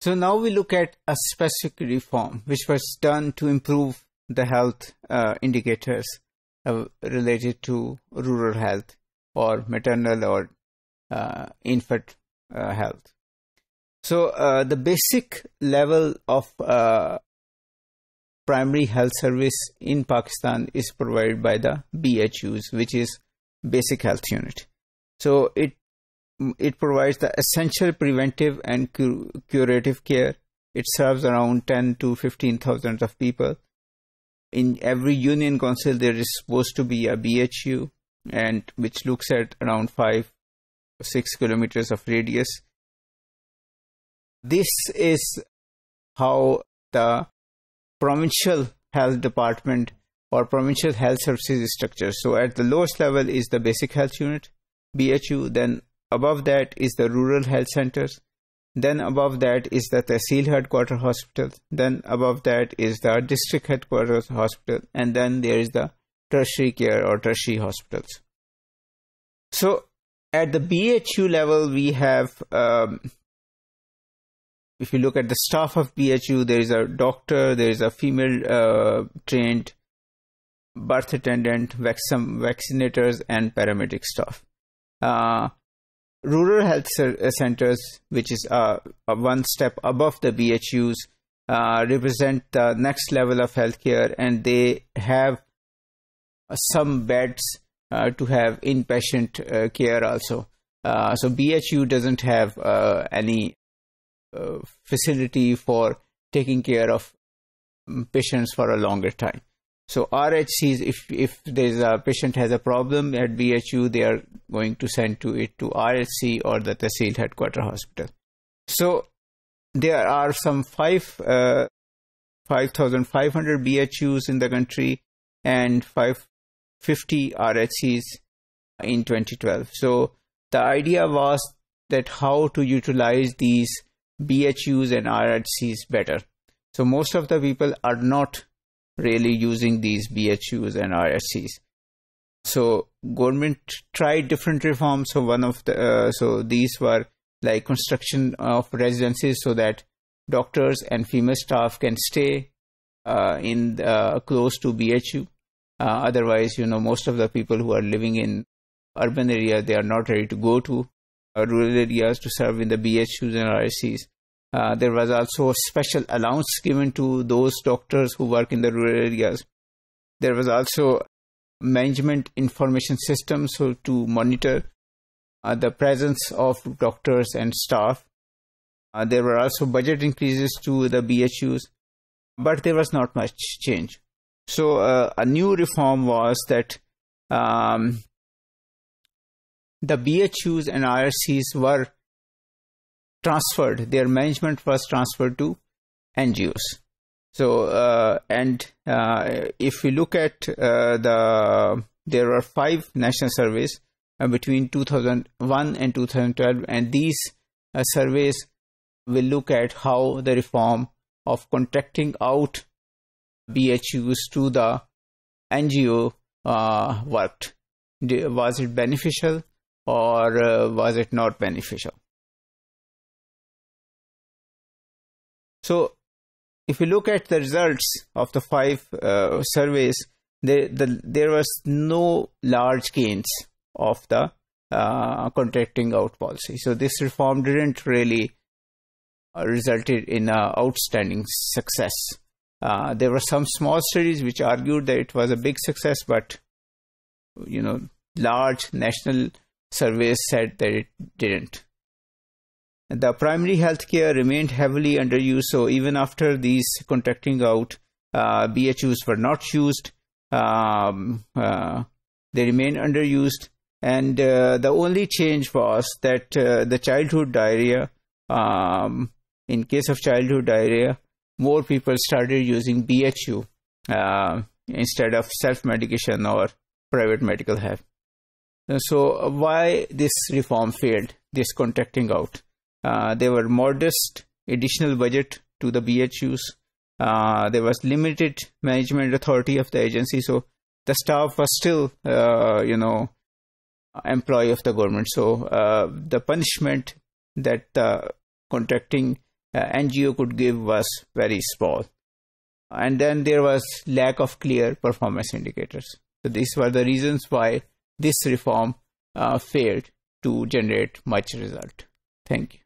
So now we look at a specific reform which was done to improve the health uh, indicators uh, related to rural health or maternal or uh, infant uh, health. So uh, the basic level of uh, primary health service in Pakistan is provided by the BHUs, which is Basic Health Unit. So it it provides the essential preventive and cur curative care. It serves around 10 to 15,000 of people. In every union council, there is supposed to be a BHU, and which looks at around five, six kilometers of radius. This is how the provincial health department or provincial health services structure. So at the lowest level is the basic health unit, BHU, then above that is the rural health centers then above that is the tehsil headquarter hospital then above that is the district headquarters hospital and then there is the tertiary care or tertiary hospitals so at the bhu level we have um, if you look at the staff of bhu there is a doctor there is a female uh, trained birth attendant vaccinators and paramedic staff uh, rural health uh, centers, which is uh, uh, one step above the BHUs, uh, represent the next level of healthcare, and they have some beds uh, to have inpatient uh, care also. Uh, so BHU doesn't have any facility for taking care of um, patients for a longer time. So RHCs, if if there's a patient has a problem at BHU, they are going to send to it to RHC or the Tehsil Headquarter Hospital. So there are some five uh, 5,500 BHUs in the country and 550 RHCs in 2012. So the idea was that how to utilize these BHUs and RHCs better. So most of the people are not really using these BHUs and RSCs. So government tried different reforms. So one of the uh, so these were like construction of residences so that doctors and female staff can stay uh, in uh, close to BHU. Uh, otherwise, you know, most of the people who are living in urban area they are not ready to go to uh, rural areas to serve in the BHUs and RSCs. Uh, there was also special allowance given to those doctors who work in the rural areas. There was also management information system so to monitor uh, the presence of doctors and staff. Uh, there were also budget increases to the BHUs, but there was not much change. So uh, a new reform was that um, the BHUs and IRCs were transferred, their management was transferred to NGOs. So, uh, and uh, if we look at uh, the, there were five national surveys uh, between 2001 and 2012, and these uh, surveys will look at how the reform of contracting out BHUs to the NGO uh, worked. Was it beneficial or was it not beneficial? So if you look at the results of the five uh, surveys, there, the, there was no large gains of the uh, contracting out policy. So this reform didn't really uh, resulted in an outstanding success. Uh, there were some small studies which argued that it was a big success, but you know, large national surveys said that it didn't the primary healthcare remained heavily underused. So even after these contracting out, uh, BHUs were not used. Um, uh, they remained underused. And uh, the only change was that uh, the childhood diarrhea, um, in case of childhood diarrhea, more people started using BHU uh, instead of self-medication or private medical help. So why this reform failed, this contracting out? Uh, there were modest additional budget to the BHUs. Uh, there was limited management authority of the agency, so the staff was still, uh, you know, employee of the government. So uh, the punishment that the contracting uh, NGO could give was very small. And then there was lack of clear performance indicators. So these were the reasons why this reform failed to generate much result. Thank you.